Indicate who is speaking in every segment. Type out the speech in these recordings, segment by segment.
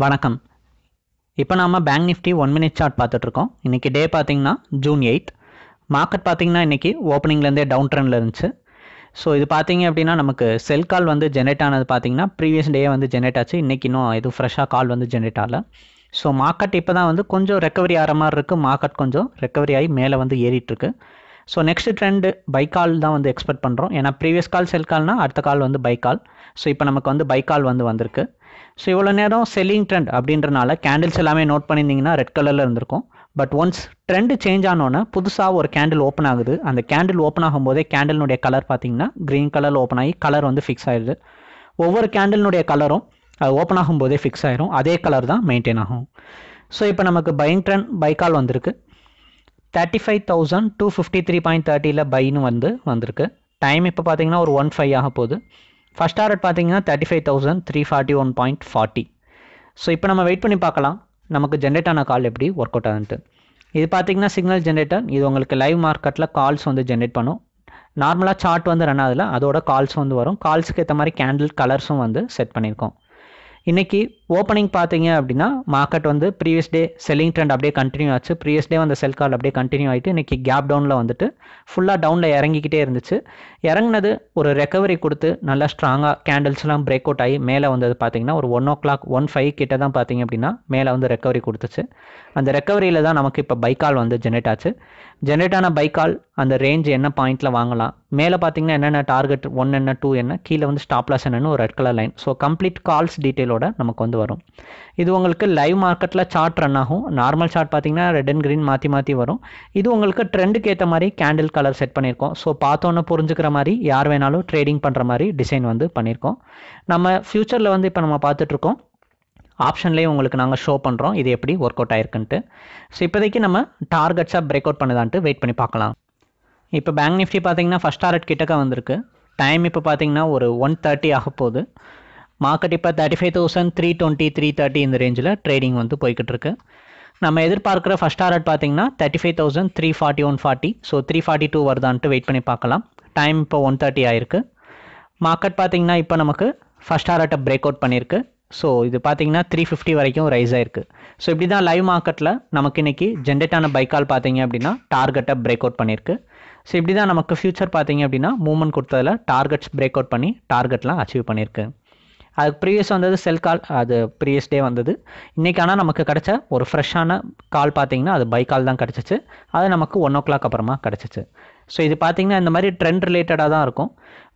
Speaker 1: வணக்கம் இப்போ நாம் bank Nifty one minute chart பார்த்துட்ருக்கோம் இன்றைக்கி டே பார்த்திங்கன்னா ஜூன் எயிட் மார்க்கெட் பார்த்திங்கன்னா இன்றைக்கி ஓப்பனிங்லேருந்தே டவுன் ட்ரெண்டில் இருந்துச்சு ஸோ இது பார்த்திங்க அப்படின்னா நமக்கு செல் கால் வந்து ஜென்ரேட் ஆனது பார்த்திங்கன்னா ப்ரீவியஸ் டே வந்து ஜென்ரேட் ஆச்சு இன்றைக்கி இன்னும் இது ஃப்ரெஷ்ஷாக கால் வந்து ஜென்ரேட் ஆகலை ஸோ மார்க்கெட் இப்போ தான் வந்து கொஞ்சம் ரெக்கவரி ஆகிற மாதிரி இருக்குது மார்க்கெட் கொஞ்சம் ரெக்கவரி ஆகி மேலே வந்து ஏறிட்டுருக்கு so next trend buy call தான் வந்து எக்ஸ்பெக்ட் பண்ணுறோம் ஏன்னா ப்ரீவியஸ் கால் செல் கால்னால் அடுத்த கால் வந்து பை கால் ஸோ இப்போ நமக்கு வந்து பை கால் வந்து வந்திருக்கு ஸோ இவ்வளோ நேரம் செல்லிங் ட்ரெண்ட் அப்படின்றனால கேண்டில்ஸ் எல்லாமே நோட் பண்ணியிருந்தீங்கன்னா ரெட் கலரில் இருந்திருக்கும் பட் ஒன்ஸ் ட்ரெண்டு சேஞ்ச் ஆனோன்னே புதுசாக ஒரு கேண்டில் ஓப்பன் ஆகுது அந்த கேண்டில் ஓப்பன் ஆகும்போதே கேண்டிலுடைய கலர் பார்த்தீங்கன்னா க்ரீன் கலரில் ஓப்பன் ஆகி கலர் வந்து ஃபிக்ஸ் ஆயிடுது ஒவ்வொரு கேண்டிலினுடைய கலரும் அது ஓப்பன் ஆகும்போதே ஃபிக்ஸ் ஆயிரும் அதே கலர் தான் மெயின்டைன் ஆகும் ஸோ இப்போ நமக்கு பைங் ட்ரெண்ட் பைக்கால் வந்திருக்கு thirty five thousand two fifty three point தேர்ட்டியில் பைனு வந்து வந்திருக்கு டைம் இப்போ பார்த்தீங்கன்னா ஒரு ஒன் ஃபைவ் ஆக போகுது ஃபஸ்ட் ஆர்ட் பார்த்தீங்கன்னா thirty five thousand three forty one point forty so இப்போ நம்ம வெயிட் பண்ணி பார்க்கலாம் நமக்கு ஜென்ரேட் ஆன கால் எப்படி ஒர்க் அவுட் ஆகுதுன்ட்டு இது பார்த்தீங்கன்னா சிக்னல் ஜென்ரேட்டர் இது உங்களுக்கு லைவ் மார்க்கெட்டில் கால்ஸ் வந்து ஜென்ரேட் பண்ணும் நார்மலாக சார்ட் வந்து ரன் ஆகுதுல அதோட கால்ஸ் வந்து வரும் கால்ஸுக்கு ஏற்ற மாதிரி கேண்டில் கலர்ஸும் வந்து செட் பண்ணியிருக்கோம் இன்றைக்கி ஓப்பனிங் பார்த்தீங்க அப்படின்னா மார்க்கெட் வந்து ப்ரீவியஸ் டே செல்லிங் ட்ரெண்ட் அப்படியே கண்டினியூ ஆச்சு ப்ரீவியஸ் டே வந்த செல் கால் அப்படியே கண்டினியூ ஆகிட்டு இன்றைக்கி கேப் டவுனில் வந்துட்டு ஃபுல்லாக டவுனில் இறங்கிக்கிட்டே இருந்துச்சு இறங்கினது ஒரு ரெக்கவரி கொடுத்து நல்லா ஸ்ட்ராங்காக கேண்டில்ஸ்லாம் பிரேக் அவுட் ஆகி மேலே வந்தது பார்த்தீங்கன்னா ஒரு one o'clock one five கிட்ட தான் பார்த்தீங்க அப்படின்னா மேலே வந்து ரெக்கவரி கொடுத்துச்சு அந்த ரெக்கவரியில் தான் நமக்கு இப்போ பைக்கால் வந்து ஜென்ரேட் ஆச்சு ஜென்ரேட் ஆன பைக்கால் அந்த ரேஞ்ச் என்ன பாயிண்டில் வாங்கலாம் மேலே பார்த்தீங்கன்னா என்னென்ன டார்கெட் ஒன் என்ன டூ என்ன கீழே வந்து ஸ்டாப் லாஸ் என்னன்னு ஒரு red colour line so complete calls டீட்டெயிலோட நமக்கு வந்து வரும் இது உங்களுக்கு லைவ் மார்க்கெட்டில் சார்ட் ரன் ஆகும் நார்மல் சார்ட் பார்த்தீங்கன்னா ரெட் அண்ட் க்ரீன் மாற்றி மாற்றி வரும் இது உங்களுக்கு ட்ரெண்டுக்கு ஏற்ற மாதிரி கேண்டில் கலர் செட் பண்ணியிருக்கோம் ஸோ பார்த்தோன்னே புரிஞ்சுக்கிற மாதிரி யார் வேணாலும் ட்ரேடிங் பண்ணுற மாதிரி டிசைன் வந்து பண்ணியிருக்கோம் நம்ம ஃப்யூச்சரில் வந்து இப்போ நம்ம பார்த்துட்ருக்கோம் ஆப்ஷன்லேயே உங்களுக்கு நாங்கள் ஷோ பண்ணுறோம் இது எப்படி ஒர்க் அவுட் ஆயிருக்குன்ட்டு ஸோ இப்போதைக்கு நம்ம டார்கெட்ஸாக பிரேக் அவுட் பண்ணுதான்ட்டு வெயிட் பண்ணி பார்க்கலாம் இப்போ பேங்க் நிஃப்டி பார்த்தீங்கன்னா ஃபஸ்ட் டாரட் கிட்டக்க வந்திருக்கு டைம் இப்போ பார்த்தீங்கன்னா ஒரு ஒன் தேர்ட்டி ஆக போகுது மார்க்கெட் இப்போ thirty five thousand three twenty three thirty இந்த ரேஞ்சில் ட்ரேடிங் வந்து போய்கிட்டு இருக்கு நம்ம எதிர்பார்க்குற ஃபஸ்ட் டாரட் பார்த்தீங்கன்னா thirty five thousand three forty one forty so three forty two வருதான்ட்டு வெயிட் பண்ணி பார்க்கலாம் டைம் இப்போ ஒன் தேர்ட்டி ஆயிருக்கு மார்க்கெட் பார்த்தீங்கன்னா இப்போ நமக்கு ஃபஸ்ட் டாரட்டை பிரேக் அவுட் பண்ணியிருக்கு ஸோ இது பார்த்தீங்கன்னா த்ரீ ஃபிஃப்டி வரைக்கும் ரைஸ் ஆயிருக்கு ஸோ இப்படி தான் லைவ் மார்க்கெட்டில் நமக்கு இன்றைக்கி ஜென்ரேட்டான பைக்கால் பார்த்தீங்க அப்படின்னா டார்கெட்டை பிரேக் அவுட் பண்ணியிருக்கு ஸோ இப்படி தான் நமக்கு ஃபியூச்சர் பார்த்தீங்க அப்படின்னா மூமெண்ட் கொடுத்ததில் டார்கெட்ஸ் பிரேக் அவுட் பண்ணி டார்கெட்லாம் அச்சீவ் பண்ணியிருக்கு அதுக்கு ப்ரீவியஸ் வந்தது செல் கால் அது ப்ரீவியஸ் டே வந்தது இன்றைக்கி ஆனால் நமக்கு கிடச்ச ஒரு ஃப்ரெஷ்ஷான கால் பார்த்தீங்கன்னா அது பை கால் தான் கிடச்சிச்சு அது நமக்கு ஒன் ஓ கிளாக் அப்புறமா கிடச்சிச்சு ஸோ இது பார்த்தீங்கன்னா இந்த மாதிரி ட்ரெண்ட் ரிலேட்டடாக தான் இருக்கும்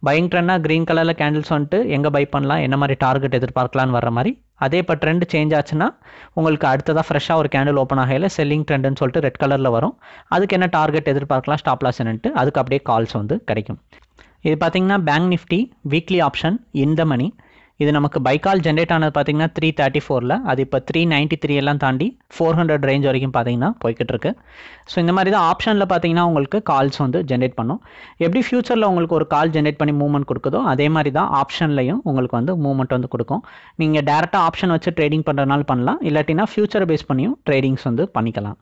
Speaker 1: பையிங் ட்ரெண்டாக க்ரீன் கலரில் கேண்டில்ஸ் வந்துட்டு எங்கே பை பண்ணலாம் என்ன மாதிரி டார்கெட் எதிர்பார்க்கலான்னு வர மாதிரி அதே இப்போ ட்ரெண்ட் சேஞ்ச் ஆச்சுன்னா உங்களுக்கு அடுத்ததாக ஃப்ரெஷ்ஷாக ஒரு கேண்டில் ஓப்பன் ஆகையில் செல்லிங் ட்ரெண்டுன்னு சொல்லிட்டு ரெட் கலரில் வரும் அதுக்கு என்ன டார்கெட் எதிர்பார்க்கலாம் ஸ்டாப் லாஸ் என்னன்ட்டு அதுக்கு அப்படியே கால்ஸ் வந்து கிடைக்கும் இது பார்த்திங்கன்னா பேங்க் நிஃப்டி வீக்லி ஆப்ஷன் இந்த மணி இது நமக்கு பைக்கால் ஜென்ரேட் ஆனது பார்த்தீங்கன்னா த்ரீ தேர்ட்டி ஃபோரில் அது இப்போ த்ரீ நைன்ட்டி த்ரீ எல்லாம் தாண்டி ஃபோர் ஹண்ட்ரட் ரேஞ்ச் வரைக்கும் பார்த்தீங்கன்னா போய்கிட்டு இருக்கு ஸோ இந்த மாதிரி தான் ஆப்ஷனில் பார்த்தீங்கன்னா உங்களுக்கு கால்ஸ் வந்து ஜென்ரேட் பண்ணும் எப்படி ஃபியூச்சரில் உங்களுக்கு ஒரு கால் ஜென்ரேட் பண்ணி மூவ்மெண்ட் கொடுக்குதோ அதே மாதிரி தான் ஆப்ஷன்லையும் உங்களுக்கு வந்து மூவ்மெண்ட் வந்து கொடுக்கும் நீங்கள் டேரெக்டாக ஆப்ஷன் வச்சு ட்ரேடிங் பண்ணுறதுனால பண்ணலாம் இல்லாட்டினா ஃபியூச்சர் பேஸ் பண்ணியும் ட்ரேடிங்ஸ் வந்து பண்ணிக்கலாம்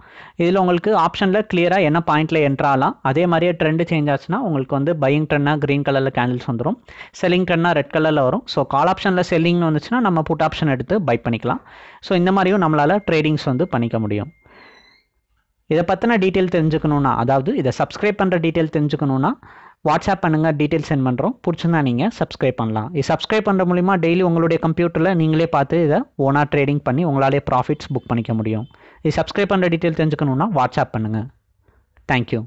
Speaker 1: இதில் உங்களுக்கு ஆப்ஷனில் கிளியராக என்ன பாயிண்டில் என்ட்ராகலாம் அதே மாதிரியே ட்ரெண்டு சேஞ்ச் ஆச்சுன்னா உங்களுக்கு வந்து பையிங் ட்ரெண்டாக க்ரீன் கலரில் கேண்டில்ஸ் வந்துடும் செல்லிங் ட்ரெண்டாக ரெட் கலரில் வரும் ஸோ கால் ஆப்ஷன் ஆப்ஷனில் செல்லிங்னு வந்துச்சுன்னா நம்ம புட் ஆப்ஷன் எடுத்து பை பண்ணிக்கலாம் ஸோ இந்த மாதிரியும் நம்மளால் ட்ரேடிங்ஸ் வந்து பண்ணிக்க முடியும் இதை பற்றின டீட்டெயில் தெரிஞ்சுக்கணுன்னா அதாவது இதை சப்ஸ்கிரைப் பண்ணுற டீட்டெயில் தெரிஞ்சுக்கணுன்னா வாட்ஸ்அப் பண்ணுங்கள் டீட்டெயில் சென்ட் பண்ணுறோம் பிடிச்சிருந்தா நீங்கள் சப்ஸ்கிரைப் பண்ணலாம் இது சப்ஸ்கிரைப் பண்ணுற மூலிமா டெய்லி உங்களுடைய கம்ப்யூட்டரில் நீங்களே பார்த்து இதை ஓனாக ட்ரேடிங் பண்ணி உங்களாலே ப்ராஃபிட்ஸ் புக் பண்ணிக்க முடியும் இது சப்ஸ்கிரைப் பண்ணுற டீட்டெயில் தெரிஞ்சுக்கணுன்னா வாட்ஸ்அப் பண்ணுங்கள் தேங்க்யூ